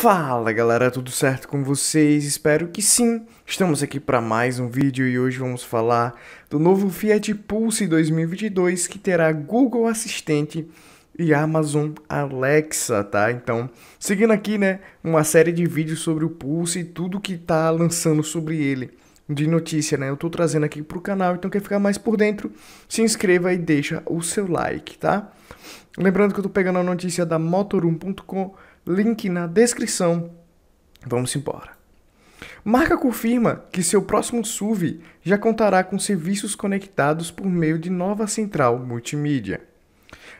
Fala galera, tudo certo com vocês? Espero que sim! Estamos aqui para mais um vídeo e hoje vamos falar do novo Fiat Pulse 2022 que terá Google Assistente e Amazon Alexa, tá? Então, seguindo aqui, né, uma série de vídeos sobre o Pulse e tudo que tá lançando sobre ele de notícia, né? Eu tô trazendo aqui pro canal, então quer ficar mais por dentro, se inscreva e deixa o seu like, tá? Lembrando que eu tô pegando a notícia da motor link na descrição. Vamos embora. Marca confirma que seu próximo SUV já contará com serviços conectados por meio de nova central multimídia.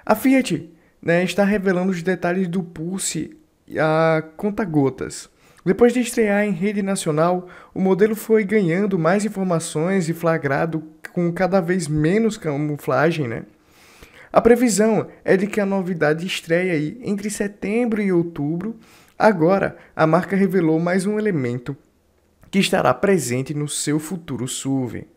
A Fiat né, está revelando os detalhes do Pulse a conta-gotas. Depois de estrear em rede nacional, o modelo foi ganhando mais informações e flagrado com cada vez menos camuflagem, né? A previsão é de que a novidade estreia aí entre setembro e outubro. Agora, a marca revelou mais um elemento que estará presente no seu futuro SUV.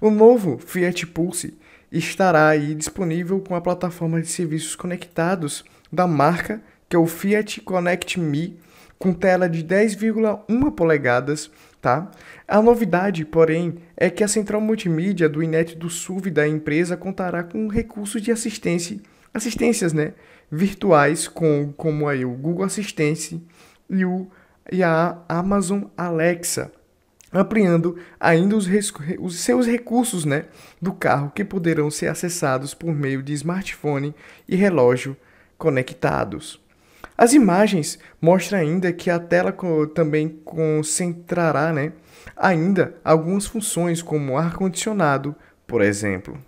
O novo Fiat Pulse estará aí disponível com a plataforma de serviços conectados da marca, que é o Fiat Connect Me, com tela de 10,1 polegadas tá? A novidade, porém, é que a central multimídia do INET do SUV da empresa contará com recursos de assistência, assistências, né, virtuais com, como aí o Google Assistente e o e a Amazon Alexa, ampliando ainda os, os seus recursos, né, do carro que poderão ser acessados por meio de smartphone e relógio conectados. As imagens mostram ainda que a tela co também concentrará né, ainda algumas funções, como ar-condicionado, por exemplo.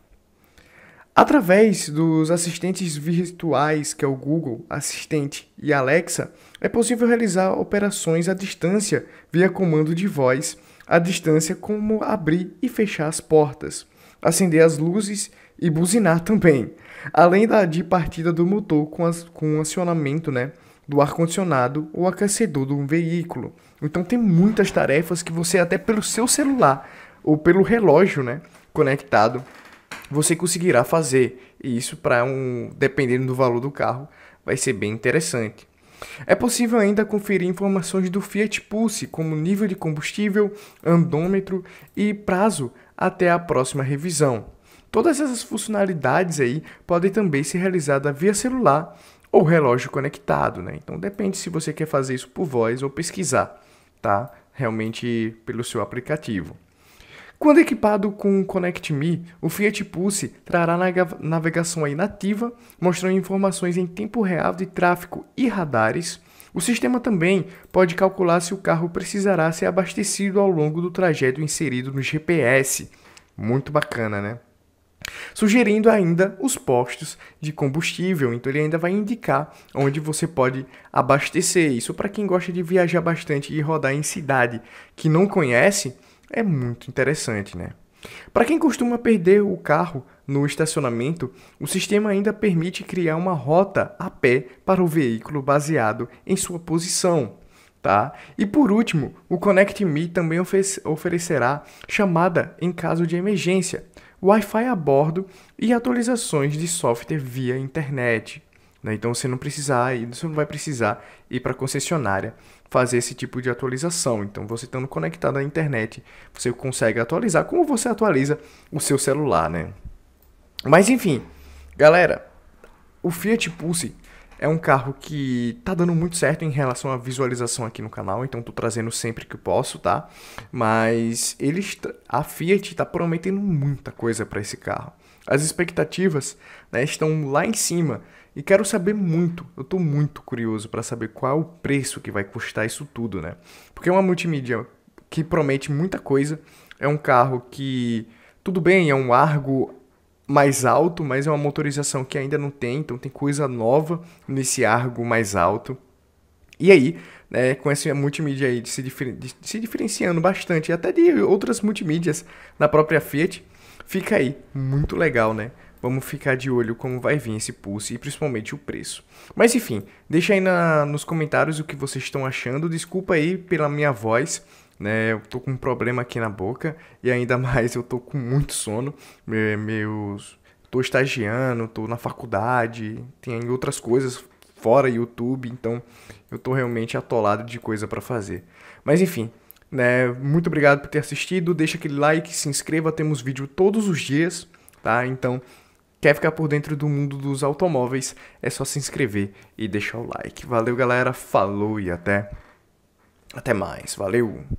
Através dos assistentes virtuais, que é o Google Assistente e Alexa, é possível realizar operações à distância via comando de voz, à distância como abrir e fechar as portas, acender as luzes e buzinar também. Além da de partida do motor com, as, com acionamento, né? do ar-condicionado ou aquecedor de um veículo. Então tem muitas tarefas que você até pelo seu celular ou pelo relógio, né, conectado, você conseguirá fazer. E isso para um, dependendo do valor do carro, vai ser bem interessante. É possível ainda conferir informações do Fiat Pulse, como nível de combustível, andômetro e prazo até a próxima revisão. Todas essas funcionalidades aí podem também ser realizadas via celular ou relógio conectado, né? Então depende se você quer fazer isso por voz ou pesquisar, tá? Realmente pelo seu aplicativo. Quando equipado com o Connect Me, o Fiat Pulse trará navegação aí nativa, mostrando informações em tempo real de tráfego e radares. O sistema também pode calcular se o carro precisará ser abastecido ao longo do trajeto inserido no GPS. Muito bacana, né? sugerindo ainda os postos de combustível. Então ele ainda vai indicar onde você pode abastecer. Isso para quem gosta de viajar bastante e rodar em cidade que não conhece, é muito interessante, né? Para quem costuma perder o carro no estacionamento, o sistema ainda permite criar uma rota a pé para o veículo baseado em sua posição. Tá? E por último, o Connect Me também oferecerá chamada em caso de emergência, Wi-Fi a bordo e atualizações de software via internet. Né? Então você não precisar, ah, você não vai precisar ir para a concessionária fazer esse tipo de atualização. Então você estando conectado à internet, você consegue atualizar como você atualiza o seu celular, né? Mas enfim, galera, o Fiat Pulse é um carro que tá dando muito certo em relação à visualização aqui no canal, então tô trazendo sempre que posso, tá? Mas eles, a Fiat tá prometendo muita coisa para esse carro. As expectativas né, estão lá em cima e quero saber muito. Eu estou muito curioso para saber qual é o preço que vai custar isso tudo, né? Porque é uma multimídia que promete muita coisa. É um carro que, tudo bem, é um Argo mais alto, mas é uma motorização que ainda não tem, então tem coisa nova nesse Argo mais alto. E aí, né, com essa multimídia aí de se, de se diferenciando bastante, até de outras multimídias na própria Fiat, fica aí, muito legal, né? Vamos ficar de olho como vai vir esse pulse e principalmente o preço. Mas enfim, deixa aí na, nos comentários o que vocês estão achando. Desculpa aí pela minha voz, né? Eu tô com um problema aqui na boca e ainda mais eu tô com muito sono. meus tô estagiando, tô na faculdade, tem outras coisas fora YouTube, então eu tô realmente atolado de coisa para fazer. Mas enfim, né? Muito obrigado por ter assistido, deixa aquele like, se inscreva, temos vídeo todos os dias, tá? Então, quer ficar por dentro do mundo dos automóveis, é só se inscrever e deixar o like. Valeu, galera. Falou e até até mais. Valeu.